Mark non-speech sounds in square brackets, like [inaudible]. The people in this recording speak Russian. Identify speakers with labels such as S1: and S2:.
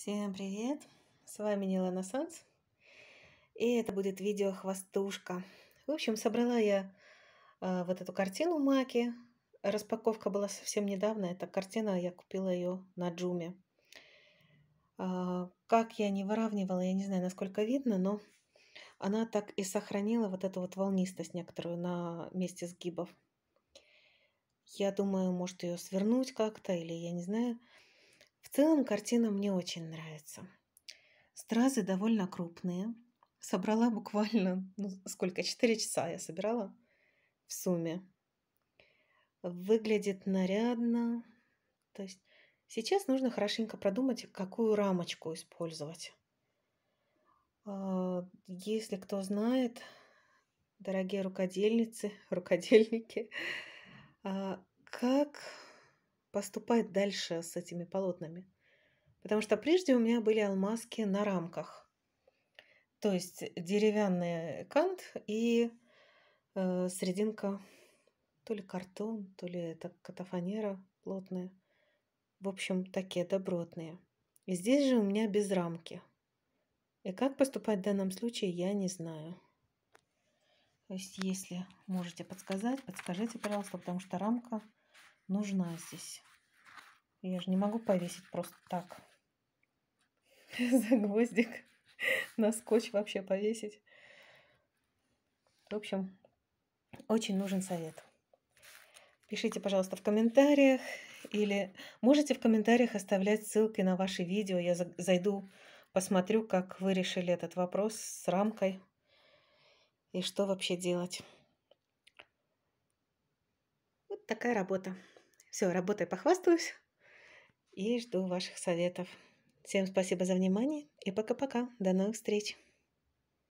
S1: Всем привет! С вами Нила Санс. И это будет видео «Хвостушка». В общем, собрала я э, вот эту картину Маки. Распаковка была совсем недавно. Эта картина, я купила ее на Джуме. Э, как я не выравнивала, я не знаю, насколько видно, но она так и сохранила вот эту вот волнистость некоторую на месте сгибов. Я думаю, может ее свернуть как-то, или я не знаю. В целом картина мне очень нравится. Стразы довольно крупные. Собрала буквально, [laughs] ну, сколько, 4 часа я собирала в сумме. Выглядит нарядно. То есть сейчас нужно хорошенько продумать, какую рамочку использовать. А, если кто знает, дорогие рукодельницы, [laughs] рукодельники, а, как поступать дальше с этими полотнами. Потому что прежде у меня были алмазки на рамках. То есть деревянный кант и э, серединка то ли картон, то ли это катафонера плотная. В общем, такие добротные. И здесь же у меня без рамки. И как поступать в данном случае, я не знаю. То есть, если можете подсказать, подскажите, пожалуйста, потому что рамка нужна здесь. Я же не могу повесить просто так. [laughs] За гвоздик на скотч вообще повесить. В общем, очень нужен совет. Пишите, пожалуйста, в комментариях или можете в комментариях оставлять ссылки на ваши видео. Я зайду, посмотрю, как вы решили этот вопрос с рамкой и что вообще делать. Вот такая работа. Все, работой похвастаюсь и жду ваших советов. Всем спасибо за внимание и пока-пока. До новых встреч!